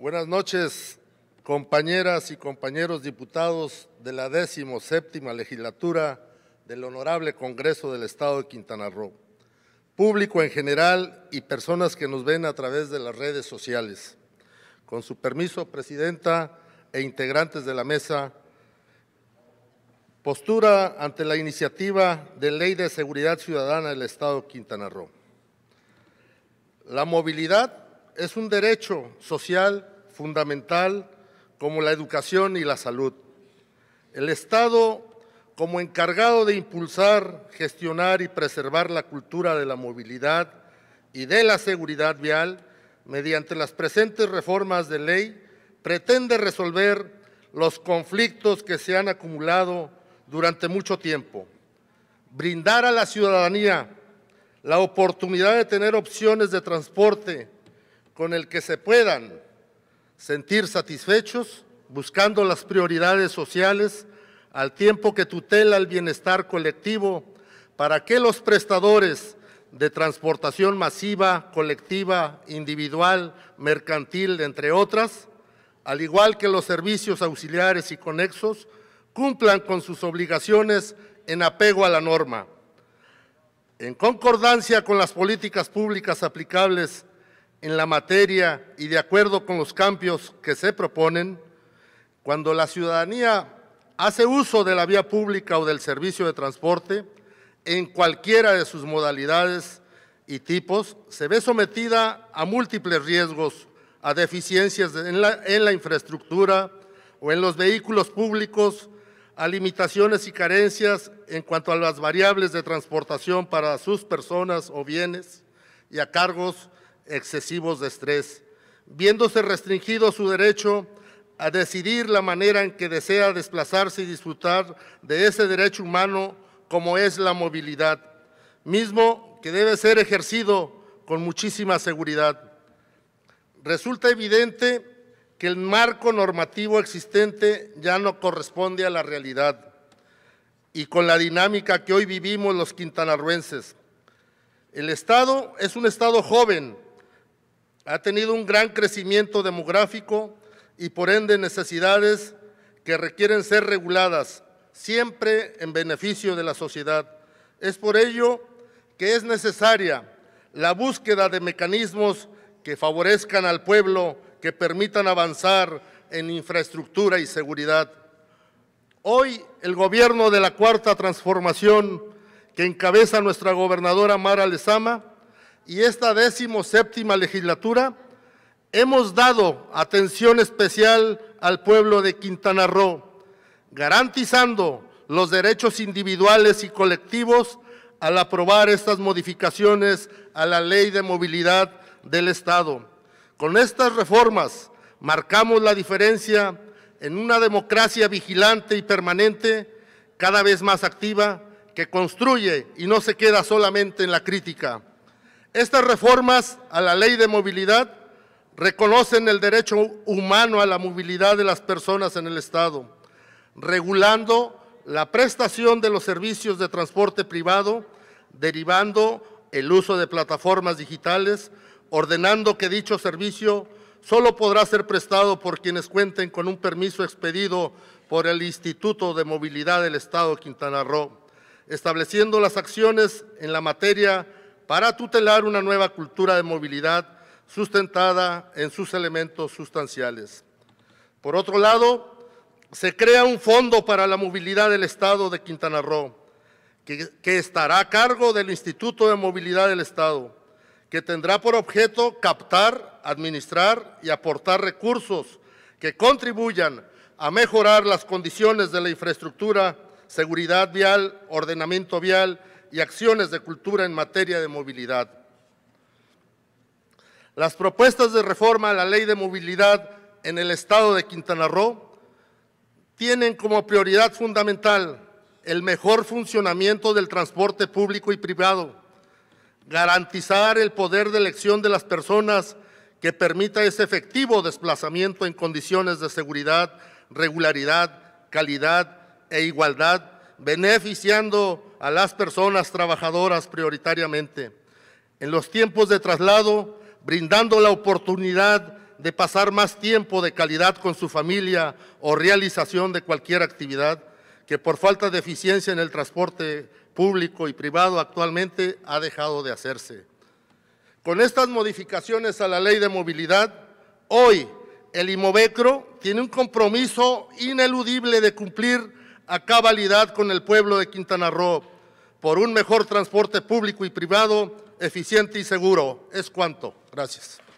Buenas noches, compañeras y compañeros diputados de la 17 legislatura del Honorable Congreso del Estado de Quintana Roo, público en general y personas que nos ven a través de las redes sociales. Con su permiso, Presidenta e integrantes de la mesa, postura ante la iniciativa de Ley de Seguridad Ciudadana del Estado de Quintana Roo. La movilidad es un derecho social fundamental como la educación y la salud. El Estado, como encargado de impulsar, gestionar y preservar la cultura de la movilidad y de la seguridad vial, mediante las presentes reformas de ley, pretende resolver los conflictos que se han acumulado durante mucho tiempo, brindar a la ciudadanía la oportunidad de tener opciones de transporte, con el que se puedan sentir satisfechos buscando las prioridades sociales al tiempo que tutela el bienestar colectivo para que los prestadores de transportación masiva, colectiva, individual, mercantil, entre otras, al igual que los servicios auxiliares y conexos, cumplan con sus obligaciones en apego a la norma. En concordancia con las políticas públicas aplicables en la materia y de acuerdo con los cambios que se proponen, cuando la ciudadanía hace uso de la vía pública o del servicio de transporte, en cualquiera de sus modalidades y tipos, se ve sometida a múltiples riesgos, a deficiencias en la, infraestructura o en los vehículos públicos, a limitaciones y carencias en cuanto a las variables de transportación para sus personas o bienes y a cargos excesivos de estrés, viéndose restringido su derecho a decidir la manera en que desea desplazarse y disfrutar de ese derecho humano como es la movilidad, mismo que debe ser ejercido con muchísima seguridad. Resulta evidente que el marco normativo existente ya no corresponde a la realidad y con la dinámica que hoy vivimos los quintanarruenses. El Estado es un Estado joven, ha tenido un gran crecimiento demográfico y por ende necesidades que requieren ser reguladas, siempre en beneficio de la sociedad. Es por ello que es necesaria la búsqueda de mecanismos que favorezcan al pueblo, que permitan avanzar en infraestructura y seguridad. Hoy el gobierno de la Cuarta Transformación, que encabeza nuestra gobernadora Mara Lezama, y esta décimo séptima legislatura hemos dado atención especial al pueblo de Quintana Roo, garantizando los derechos individuales y colectivos al aprobar estas modificaciones a la Ley de Movilidad del Estado. Con estas reformas marcamos la diferencia en una democracia vigilante y permanente, cada vez más activa, que construye y no se queda solamente en la crítica. Estas reformas a la ley de movilidad reconocen el derecho humano a la movilidad de las personas en el Estado, regulando la prestación de los servicios de transporte privado, derivando el uso de plataformas digitales, ordenando que dicho servicio solo podrá ser prestado por quienes cuenten con un permiso expedido por el Instituto de Movilidad del Estado Quintana Roo, estableciendo las acciones en la materia para tutelar una nueva cultura de movilidad sustentada en sus elementos sustanciales. Por otro lado, se crea un fondo para la movilidad del Estado de Quintana Roo, que, estará a cargo del Instituto de Movilidad del Estado, que tendrá por objeto captar, administrar y aportar recursos que contribuyan a mejorar las condiciones de la infraestructura, seguridad vial, ordenamiento vial y acciones de cultura en materia de movilidad. Las propuestas de reforma a la Ley de Movilidad en el Estado de Quintana Roo tienen como prioridad fundamental el mejor funcionamiento del transporte público y privado, garantizar el poder de elección de las personas que permita ese efectivo desplazamiento en condiciones de seguridad, regularidad, calidad e igualdad, beneficiando a las personas trabajadoras prioritariamente. En los tiempos de traslado, brindando la oportunidad de pasar más tiempo de calidad con su familia o realización de cualquier actividad que por falta de eficiencia en el transporte público y privado actualmente ha dejado de hacerse. Con estas modificaciones a la Ley de Movilidad, hoy el IMOVECRO tiene un compromiso ineludible de cumplir a cabalidad con el pueblo de Quintana Roo por un mejor transporte público y privado, eficiente y seguro. Es cuanto. Gracias.